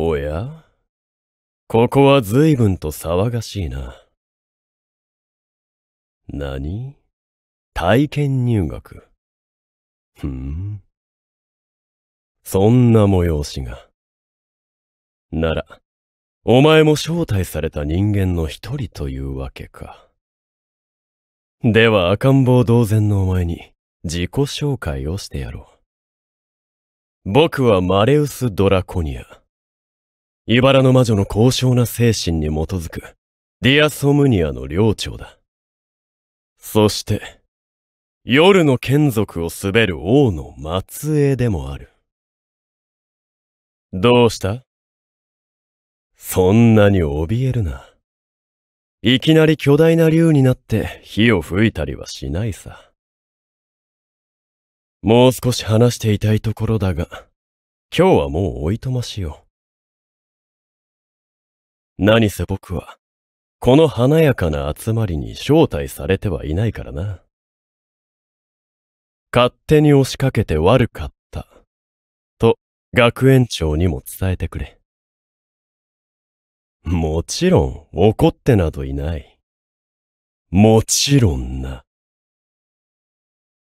おやここは随分と騒がしいな。何体験入学。ふん。そんな催しが。なら、お前も招待された人間の一人というわけか。では赤ん坊同然のお前に自己紹介をしてやろう。僕はマレウス・ドラコニア。茨の魔女の高尚な精神に基づく、ディアソムニアの領長だ。そして、夜の眷属を滑る王の末裔でもある。どうしたそんなに怯えるな。いきなり巨大な竜になって火を吹いたりはしないさ。もう少し話していたいところだが、今日はもうおいとましよう。何せ僕は、この華やかな集まりに招待されてはいないからな。勝手に押しかけて悪かった。と、学園長にも伝えてくれ。もちろん怒ってなどいない。もちろんな。